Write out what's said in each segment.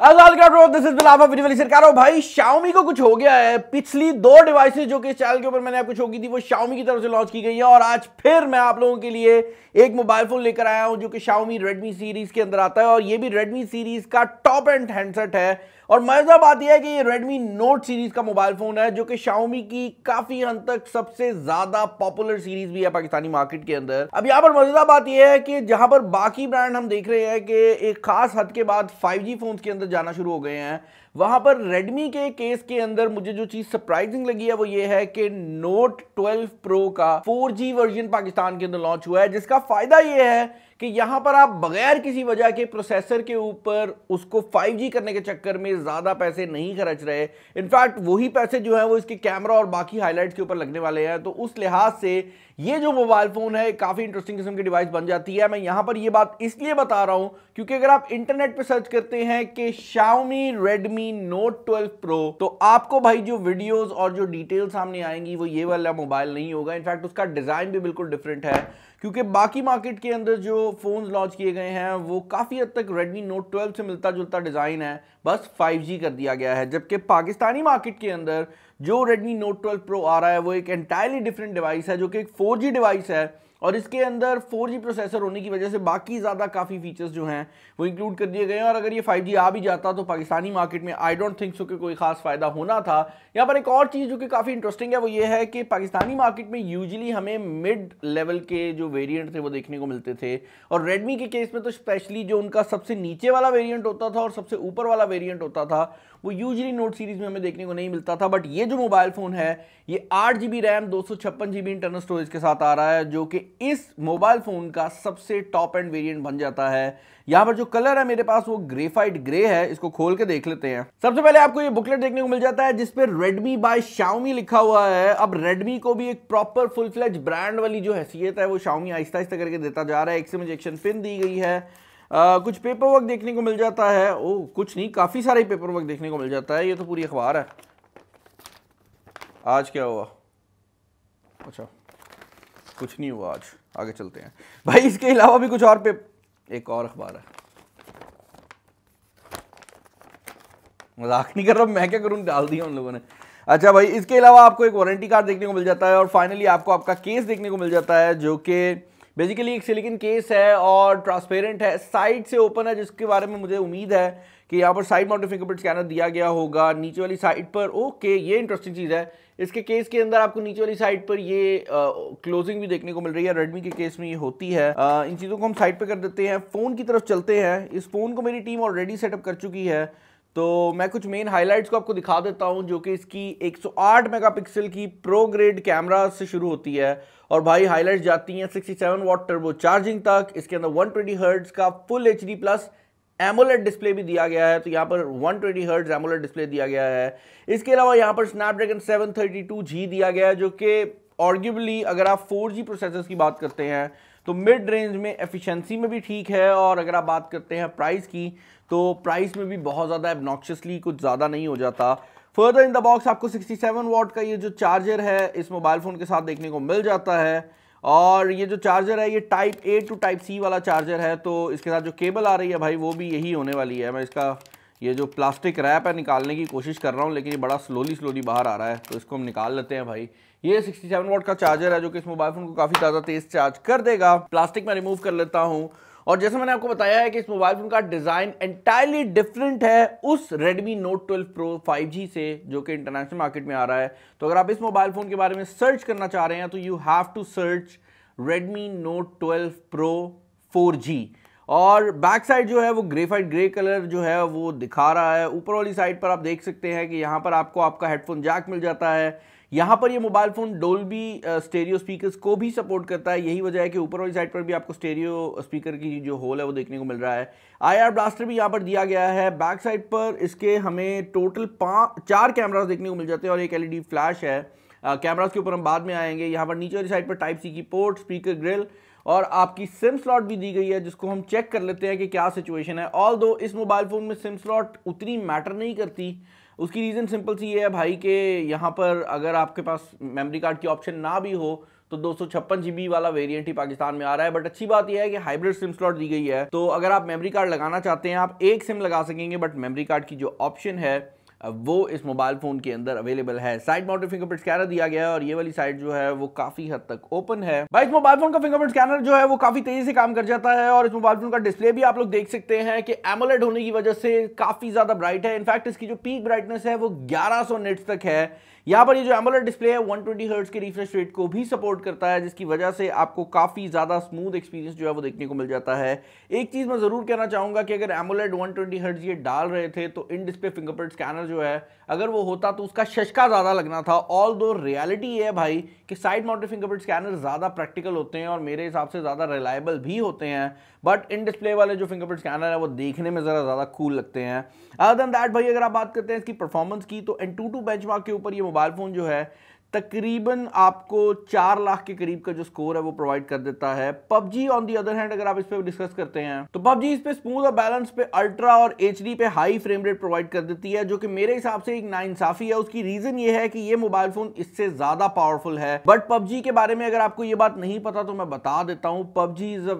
भाई शाओमी को कुछ हो गया है पिछली दो डिवाइसेस जो कि इस चैनल के ऊपर मैंने आपको शो की थी वो शाओमी की तरफ से लॉन्च की गई है और आज फिर मैं आप लोगों के लिए एक मोबाइल फोन लेकर आया हूं जो कि शाओमी रेडमी सीरीज के अंदर आता है और ये भी रेडमी सीरीज का टॉप एंड हैंडसेट है और मजा बात यह है कि ये Redmi Note सीरीज का मोबाइल फोन है जो कि Xiaomi की काफी हद तक सबसे ज्यादा पॉपुलर सीरीज भी है पाकिस्तानी मार्केट के अंदर अब यहाँ पर मजेदार बात यह है कि जहां पर बाकी ब्रांड हम देख रहे हैं कि एक खास हद के बाद 5G फोन्स के अंदर जाना शुरू हो गए हैं वहां पर Redmi के केस के अंदर मुझे जो चीज सरप्राइजिंग लगी है वो ये है कि Note 12 Pro का 4G वर्जन पाकिस्तान के अंदर लॉन्च हुआ है जिसका फायदा यह है कि यहां पर आप बगैर किसी वजह के प्रोसेसर के ऊपर उसको 5G करने के चक्कर में ज़्यादा पैसे नहीं खर्च रहे इनफैक्ट वही पैसे जो है वो इसके कैमरा और बाकी हाईलाइट के ऊपर लगने वाले हैं तो उस लिहाज से ये जो मोबाइल फ़ोन है काफ़ी इंटरेस्टिंग किस्म की डिवाइस बन जाती है मैं यहां पर यह बात इसलिए बता रहा हूं क्योंकि अगर आप इंटरनेट पर सर्च करते हैं कि Xiaomi Redmi Note 12 Pro तो आपको भाई जो वीडियोस और जो डिटेल सामने आएंगी वो ये वाला मोबाइल नहीं होगा इनफैक्ट उसका डिज़ाइन भी बिल्कुल डिफरेंट है क्योंकि बाकी मार्केट के अंदर जो फ़ोन लॉन्च किए गए हैं वो काफ़ी हद तक Redmi Note 12 से मिलता जुलता डिज़ाइन है बस 5G कर दिया गया है जबकि पाकिस्तानी मार्केट के अंदर जो Redmi Note 12 Pro आ रहा है वो एक एंटायरली डिफरेंट डिवाइस है जो कि एक फोर डिवाइस है और इसके अंदर 4G प्रोसेसर होने की वजह से बाकी ज़्यादा काफ़ी फीचर्स जो हैं वो इंक्लूड कर दिए गए हैं और अगर ये 5G आ भी जाता तो पाकिस्तानी मार्केट में आई डोंट थिंक सो कि कोई खास फ़ायदा होना था यहाँ पर एक और चीज़ जो कि काफ़ी इंटरेस्टिंग है वो ये है कि पाकिस्तानी मार्केट में यूजली हमें मिड लेवल के जो वेरियंट थे वो देखने को मिलते थे और रेडमी के केस में तो स्पेशली जो उनका सबसे नीचे वाला वेरियंट होता था और सबसे ऊपर वाला वेरियंट होता था वो यूजली नोट सीरीज में हमें देखने को नहीं मिलता था बट ये जो मोबाइल फ़ोन है ये आठ जी बी रैम दो सौ छप्पन जी बी इंटरनल स्टोरेज के साथ आ रहा है जो कि इस मोबाइल फ़ोन का सबसे टॉप एंड वेरियंट बन जाता है यहाँ पर जो कलर है मेरे पास वो ग्रेफाइट ग्रे है इसको खोल के देख लेते हैं सबसे पहले आपको ये बुकलेट देखने को मिल जाता है जिसपे रेडमी बाय शाउमी लिखा हुआ है अब रेडमी को भी एक प्रॉपर फुल फ्लेज ब्रांड वाली जो हैसियत है वो शाउमी आहिस्ता आहिस्ता करके देता जा रहा है एक्सएम इंजेक्शन पिन दी गई है आ, कुछ पेपर वर्क देखने को मिल जाता है ओ कुछ नहीं काफ़ी सारे पेपर वर्क देखने को मिल जाता है ये तो पूरी अखबार है आज क्या हुआ अच्छा कुछ नहीं हुआ आज आगे चलते हैं भाई इसके अलावा भी कुछ और पे एक और अखबार है मजाक नहीं कर रहा मैं क्या करूं डाल दिया उन लोगों ने अच्छा भाई इसके अलावा आपको एक वारंटी कार्ड देखने को मिल जाता है और फाइनली आपको आपका केस देखने को मिल जाता है जो कि बेसिकली एक सिलिकन केस है और ट्रांसपेरेंट है साइड से ओपन है जिसके बारे में मुझे उम्मीद है कि यहाँ पर साइड माउंटेड फिंगरप्रिंट स्कैनर दिया गया होगा नीचे वाली साइड पर ओके ये इंटरेस्टिंग चीज़ है इसके केस के अंदर आपको नीचे वाली साइड पर ये क्लोजिंग भी देखने को मिल रही है रेडमी के केस में ये होती है आ, इन चीज़ों को हम साइड पर कर देते हैं फ़ोन की तरफ चलते हैं इस फ़ोन को मेरी टीम ऑलरेडी सेटअप कर चुकी है तो मैं कुछ मेन हाइलाइट्स को आपको दिखा देता हूं जो कि इसकी 108 मेगापिक्सल की प्रो ग्रेड कैमरा से शुरू होती है और भाई हाइलाइट्स जाती हैं 67 वॉट टर्बो चार्जिंग तक इसके अंदर 120 ट्वेंटी हर्ट्स का full H plus AMOLED display भी दिया गया है तो यहाँ पर 120 ट्वेंटी हर्ट्स एमोलेट डिस्प्ले दिया गया है इसके अलावा यहाँ पर स्नैपड्रैगन 732 जी दिया गया है जो कि ऑर्ग्यूबली अगर आप फोर जी की बात करते हैं तो मिड रेंज में एफिशिएंसी में भी ठीक है और अगर आप बात करते हैं प्राइस की तो प्राइस में भी बहुत ज़्यादा एबनॉक्शियसली कुछ ज़्यादा नहीं हो जाता फर्दर इन द बॉक्स आपको 67 वॉट का ये जो चार्जर है इस मोबाइल फ़ोन के साथ देखने को मिल जाता है और ये जो चार्जर है ये type A to type C वाला चार्जर है तो इसके साथ जो केबल आ रही है भाई वो भी यही होने वाली है मैं इसका ये जो प्लास्टिक रैप है निकालने की कोशिश कर रहा हूँ लेकिन ये बड़ा स्लोली स्लोली बाहर आ रहा है तो इसको हम निकाल लेते हैं भाई ये 67 वॉट का चार्जर है जो कि इस मोबाइल फोन को काफी ज्यादा तेज चार्ज कर देगा प्लास्टिक में रिमूव कर लेता हूं और जैसे मैंने आपको बताया है कि इस मोबाइल फोन का डिज़ाइन एंटायरली डिफरेंट है उस Redmi Note 12 Pro 5G से जो कि इंटरनेशनल मार्केट में आ रहा है तो अगर आप इस मोबाइल फ़ोन के बारे में सर्च करना चाह रहे हैं तो you have to search Redmi Note 12 Pro 4G और बैक साइड जो है वो ग्रेफाइट ग्रे कलर जो है वो दिखा रहा है ऊपर वाली साइड पर आप देख सकते हैं कि यहाँ पर आपको आपका हेडफोन जैक मिल जाता है यहाँ पर ये mobile phone Dolby stereo speakers को भी सपोर्ट करता है यही वजह है कि ऊपर वाली साइड पर भी आपको स्टेरियो स्पीकर की जो होल है वो देखने को मिल रहा है आई ब्लास्टर भी यहाँ पर दिया गया है बैक साइड पर इसके हमें टोटल पाँच चार कैमराज देखने को मिल जाते हैं और एक एल फ्लैश e है कैमराज uh, के ऊपर हम बाद में आएंगे यहाँ पर नीचे वाली साइड पर टाइप सी की पोर्ट स्पीकर ग्रिल और आपकी सिम स्लॉट भी दी गई है जिसको हम चेक कर लेते हैं कि क्या सिचुएशन है ऑल इस मोबाइल फ़ोन में सिम स्लॉट उतनी मैटर नहीं करती उसकी रीज़न सिंपल सी ये है भाई कि यहाँ पर अगर आपके पास मेमोरी कार्ड की ऑप्शन ना भी हो तो दो सौ वाला वेरिएंट ही पाकिस्तान में आ रहा है बट अच्छी बात यह है कि हाइब्रिड सिम स्लॉट दी गई है तो अगर आप मेमोरी कार्ड लगाना चाहते हैं आप एक सिम लगा सकेंगे बट मेमोरी कार्ड की जो ऑप्शन है वो इस मोबाइल फ़ोन के अंदर अवेलेबल है साइड माउंटेड फिंगरप्रिंट स्कैनर दिया गया है और ये वाली साइड जो है वो काफ़ी हद तक ओपन है भाई इस मोबाइल फ़ोन का फिंगरप्रिंट स्कैनर जो है वो काफ़ी तेज़ी से काम कर जाता है और इस मोबाइल फ़ोन का डिस्प्ले भी आप लोग देख सकते हैं कि एमोलेट होने की वजह से काफ़ी ज़्यादा ब्राइट है इनफैक्ट इसकी जो पीक ब्राइटनेस है वो ग्यारह सौ तक है यहाँ पर ये जो एमोलर डिस्प्ले है 120 ट्वेंटी हर्ट्स के रिफ्रेश रेट को भी सपोर्ट करता है जिसकी वजह से आपको काफ़ी ज़्यादा स्मूथ एक्सपीरियंस जो है वो देखने को मिल जाता है एक चीज़ मैं ज़रूर कहना चाहूँगा कि अगर एमोलेड वन ट्वेंटी ये डाल रहे थे तो इन डिस्प्ले फिंगरप्रिंट स्कैनर जो है अगर वो होता तो उसका शशका ज़्यादा लगना था ऑल दो रियलिटी ये है भाई कि साइड माउंटेड फिंगरप्रिंट स्कैनर ज़्यादा प्रैक्टिकल होते हैं और मेरे हिसाब से ज़्यादा रिलायबल भी होते हैं बट इन डिस्प्ले वाले जो फिंगरप्रिंट स्कैनर है वो देखने में ज़रा ज़्यादा कूल लगते हैं अदर दैन दैट भाई अगर आप बात करते हैं इसकी परफॉर्मेंस की तो एन टू टू बेंच के ऊपर ये मोबाइल फ़ोन जो है तकरीबन आपको चार लाख के करीब का जो स्कोर है वो प्रोवाइड कर देता है PUBG on the other hand अगर आप इस पर डिस्कस करते हैं तो पबजी इस पे स्मूथ और बैलेंस पे अल्ट्रा और एच पे हाई फ्रेम रेट प्रोवाइड कर देती है जो कि मेरे हिसाब से एक नाइंसाफी है उसकी रीजन ये है कि ये मोबाइल फोन इससे ज्यादा पावरफुल है बट पबजी के बारे में अगर आपको ये बात नहीं पता तो मैं बता देता हूँ पबजी इज अ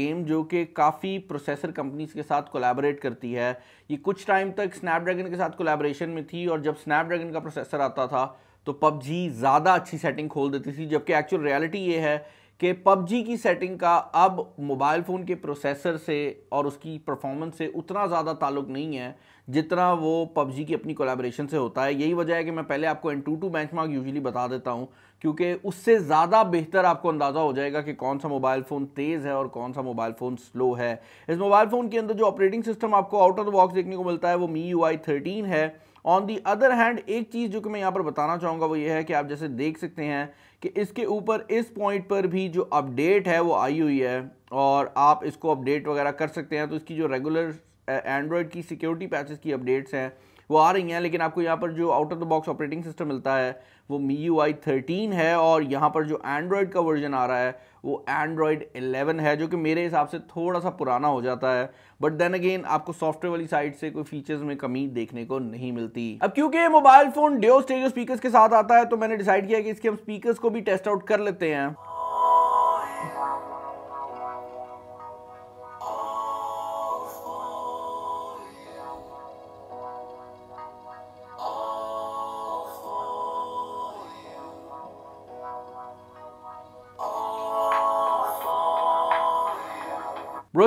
गेम जो कि काफी प्रोसेसर कंपनीज के साथ कोलेबोरेट करती है ये कुछ टाइम तक स्नैपड्रैगन के साथ कोलेबोरेशन में थी और जब स्नैपड्रैगन का प्रोसेसर आता था तो पबजी ज़्यादा अच्छी सेटिंग खोल देती थी जबकि एक्चुअल रियलिटी ये है कि पबजी की सेटिंग का अब मोबाइल फ़ोन के प्रोसेसर से और उसकी परफॉर्मेंस से उतना ज़्यादा ताल्लुक नहीं है जितना वो पबजी की अपनी कोलेब्रेशन से होता है यही वजह है कि मैं पहले आपको AnTuTu benchmark usually बता देता हूँ क्योंकि उससे ज़्यादा बेहतर आपको अंदाज़ा हो जाएगा कि कौन सा मोबाइल फ़ोन तेज़ है और कौन सा मोबाइल फ़ोन स्लो है इस मोबाइल फ़ोन के अंदर जो ऑपरेटिंग सिस्टम आपको आउट ऑफ द बॉक्स देखने को मिलता है वो मी यू आई थर्टीन है ऑन दी अदर हैंड एक चीज़ जो कि मैं यहाँ पर बताना चाहूंगा वो ये है कि आप जैसे देख सकते हैं कि इसके ऊपर इस पॉइंट पर भी जो अपडेट है वो आई हुई है और आप इसको अपडेट वगैरह कर सकते हैं तो इसकी जो रेगुलर एंड्रॉयड की सिक्योरिटी पैचेस की अपडेट्स हैं वो आ रही हैं लेकिन आपको यहाँ पर जो out of the box operating system मिलता है वो मी यू आई थर्टीन है और यहाँ पर जो एंड्रॉयड का वर्जन आ रहा है वो एंड्रॉयड एलेवन है जो कि मेरे हिसाब से थोड़ा सा पुराना हो जाता है बट देन अगेन आपको सॉफ्टवेयर वाली साइड से कोई फीचर्स में कमी देखने को नहीं मिलती अब क्योंकि मोबाइल फोन डिओ स्टेज स्पीकर्स के साथ आता है तो मैंने डिसाइड किया कि इसके हम स्पीकर्स को भी टेस्ट आउट कर लेते हैं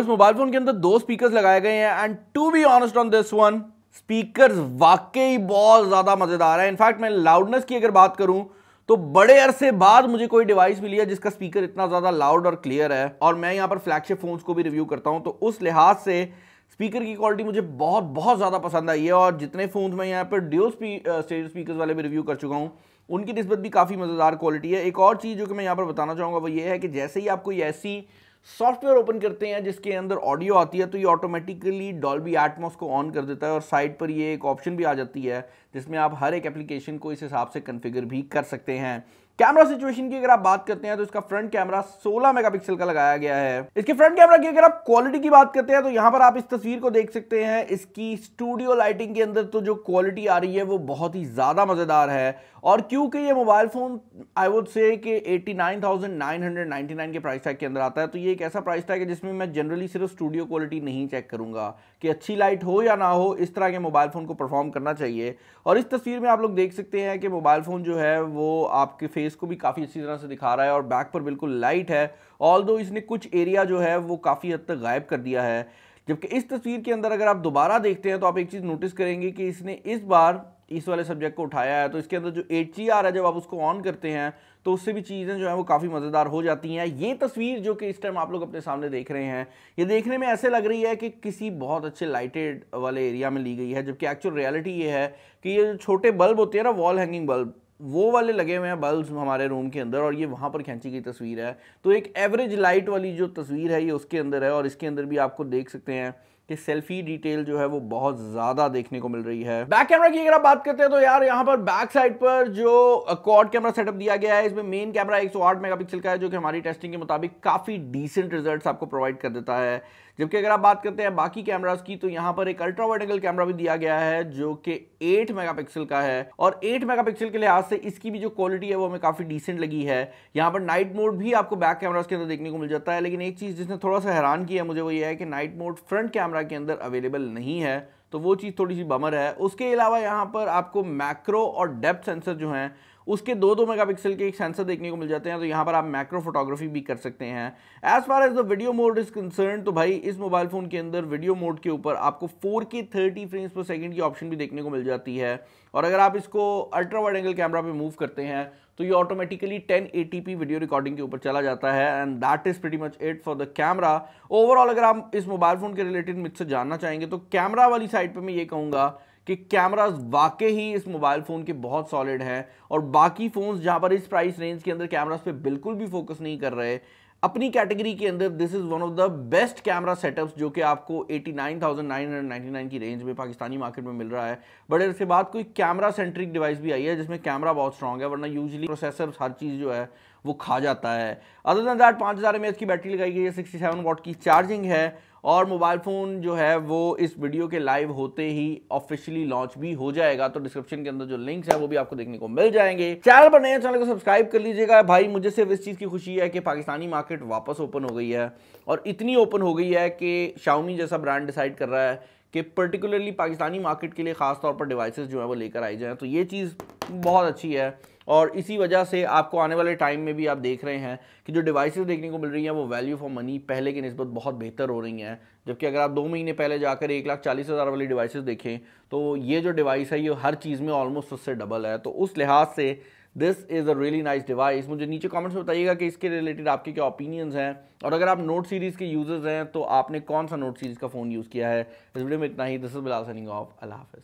इस मोबाइल फोन के अंदर दो स्पीकर्स लगाए गए हैं and to be honest on this one speakers वाकई बहुत ज़्यादा मज़ेदार है इनफैक्ट मैं लाउडनेस की अगर बात करूं तो बड़े अरसे बाद मुझे कोई डिवाइस मिली है जिसका स्पीकर इतना ज़्यादा लाउड और क्लियर है और मैं यहां पर फ्लैगशिप फ़ोन्स को भी रिव्यू करता हूं तो उस लिहाज से स्पीकर की क्वालिटी मुझे बहुत बहुत ज़्यादा पसंद आई है और जितने फ़ोन मैं यहाँ पर ड्यूल स्टेज स्पीकर वाले भी रिव्यू कर चुका हूँ उनकी नस्बत भी काफ़ी मज़ेदार क्वालिटी है एक और चीज़ जो कि मैं यहाँ पर बताना चाहूंगा वो ये है कि जैसे ही आप कोई ऐसी सॉफ्टवेयर ओपन करते हैं जिसके अंदर ऑडियो आती है तो ये ऑटोमेटिकली डॉल्बी एटमॉस को ऑन कर देता है और साइड पर ये एक ऑप्शन भी आ जाती है जिसमें आप हर एक एप्लीकेशन को इस हिसाब से कन्फिगर भी कर सकते हैं कैमरा सिचुएशन की अगर आप बात करते हैं तो इसका फ्रंट कैमरा 16 मेगापिक्सल का लगाया गया है इसके फ्रंट कैमरा की अगर आप क्वालिटी की बात करते हैं तो यहां पर आप इस तस्वीर को देख सकते हैं इसकी स्टूडियो लाइटिंग के अंदर तो जो क्वालिटी आ रही है वो बहुत ही ज़्यादा मज़ेदार है और क्योंकि ये mobile phone I would say कि 89,999 के प्राइस टैग के अंदर आता है तो ये एक ऐसा प्राइस टैग है जिसमें मैं जनरली सिर्फ स्टूडियो क्वालिटी नहीं चेक करूंगा कि अच्छी लाइट हो या ना हो इस तरह के मोबाइल फ़ोन को परफॉर्म करना चाहिए और इस तस्वीर में आप लोग देख सकते हैं कि मोबाइल फ़ोन जो है वो आपके फेस को भी काफ़ी अच्छी तरह से दिखा रहा है और बैक पर बिल्कुल लाइट है ऑल इसने कुछ एरिया जो है वो काफ़ी हद तक गायब कर दिया है जबकि इस तस्वीर के अंदर अगर आप दोबारा देखते हैं तो आप एक चीज़ नोटिस करेंगे कि इसने इस बार इस वाले सब्जेक्ट को उठाया है तो इसके अंदर जो एच जी आर है जब आप उसको ऑन करते हैं तो उससे भी चीज़ें जो है वो काफ़ी मज़ेदार हो जाती हैं ये तस्वीर जो कि इस टाइम आप लोग अपने सामने देख रहे हैं ये देखने में ऐसे लग रही है कि किसी बहुत अच्छे लाइटेड वाले एरिया में ली गई है जबकि एक्चुअल रियलिटी ये है कि ये जो छोटे बल्ब होते हैं ना वॉल हैंगिंग बल्ब वो वाले लगे हुए हैं बल्ब हमारे रूम के अंदर और ये वहाँ पर खींची गई तस्वीर है तो एक एवरेज लाइट वाली जो तस्वीर है ये उसके अंदर है और इसके अंदर भी आपको देख सकते हैं कि सेल्फी डिटेल जो है वो बहुत ज्यादा देखने को मिल रही है बैक कैमरा की अगर आप बात करते हैं तो यार यहाँ पर बैक साइड पर जो कॉड कैमरा सेटअप दिया गया है इसमें मेन कैमरा 108 मेगापिक्सल का है जो कि हमारी टेस्टिंग के मुताबिक काफी डिसेंट रिजल्ट्स आपको प्रोवाइड कर देता है जबकि अगर आप बात करते हैं बाकी कैमराज की तो यहाँ पर एक अल्ट्रा वर्टिकल कैमरा भी दिया गया है जो कि 8 मेगापिक्सल का है और 8 मेगापिक्सल के लिहाज से इसकी भी जो क्वालिटी है वो हमें काफ़ी डिसेंट लगी है यहाँ पर नाइट मोड भी आपको बैक कैमराज के अंदर देखने को मिल जाता है लेकिन एक चीज़ जिसने थोड़ा सा हैरान किया मुझे वो ये है कि नाइट मोड फ्रंट कैमरा के अंदर अवेलेबल नहीं है तो वो चीज़ थोड़ी सी बमर है उसके अलावा यहाँ पर आपको मैक्रो और डेप्थ सेंसर जो हैं उसके दो दो मेगापिक्सल के एक सेंसर देखने को मिल जाते हैं तो यहाँ पर आप मैक्रो फोटोग्राफी भी कर सकते हैं as far as the video mode is concern तो भाई इस मोबाइल फोन के अंदर वीडियो मोड के ऊपर आपको four K thirty frames per second की ऑप्शन भी देखने को मिल जाती है और अगर आप इसको अल्ट्रा वाइड एंगल कैमरा पे मूव करते हैं तो ये ऑटोमेटिकली 1080p वीडियो रिकॉर्डिंग के ऊपर चला जाता है and that is pretty much it for the camera overall अगर आप इस मोबाइल फोन के रिलेटेड मुझसे जानना चाहेंगे तो कैमरा वाली साइड पर मैं ये कहूँगा कि कैमराज वाकई ही इस मोबाइल फ़ोन के बहुत सॉलिड हैं और बाकी फ़ोन्स जहां पर इस प्राइस रेंज के अंदर कैमराज पे बिल्कुल भी फोकस नहीं कर रहे अपनी कैटेगरी के अंदर this is one of the best camera setups जो कि आपको 89,999 की रेंज में पाकिस्तानी मार्केट में मिल रहा है बट इसके बाद कोई कैमरा सेंट्रिक डिवाइस भी आई है जिसमें कैमरा बहुत स्ट्रॉग है वरना यूजली प्रोसेसर हर चीज़ जो है वो खा जाता है अदर दैन दैट पाँच हज़ार एम की बैटरी लगाई गई है सिक्सटी सेवन वॉट की चार्जिंग है और मोबाइल फ़ोन जो है वो इस वीडियो के लाइव होते ही ऑफिशियली लॉन्च भी हो जाएगा तो डिस्क्रिप्शन के अंदर जो लिंक्स है वो भी आपको देखने को मिल जाएंगे चैनल पर नए चैनल को सब्सक्राइब कर लीजिएगा भाई मुझे सिर्फ इस चीज़ की खुशी है कि पाकिस्तानी मार्केट वापस ओपन हो गई है और इतनी ओपन हो गई है कि शाउमी जैसा ब्रांड डिसाइड कर रहा है कि पर्टिकुलरली पाकिस्तानी मार्केट के लिए खास तौर पर डिवाइसेज जो है वो लेकर आई जाएँ तो ये चीज़ बहुत अच्छी है और इसी वजह से आपको आने वाले टाइम में भी आप देख रहे हैं कि जो डिवाइसेस देखने को मिल रही हैं वो वैल्यू फॉर मनी पहले की नस्बत बहुत बेहतर हो रही हैं जबकि अगर आप दो महीने पहले जाकर एक लाख चालीस हज़ार वाली डिवाइसेस देखें तो ये जो डिवाइस है ये हर चीज़ में ऑलमोस्ट उससे डबल है तो उस लिहाज से this is a really nice device मुझे नीचे कॉमेंट्स में बताइएगा कि इसके रिलेटेड आपके क्या ओपिनियंस हैं और अगर आप नोट सीरीज़ के यूज़र्स हैं तो आपने कौन सा नोट सीरीज़ का फ़ोन यूज़ किया है इस वीडियो में इतना ही दिस इज़ बिलाल ऑफ अल्लाह हाफ़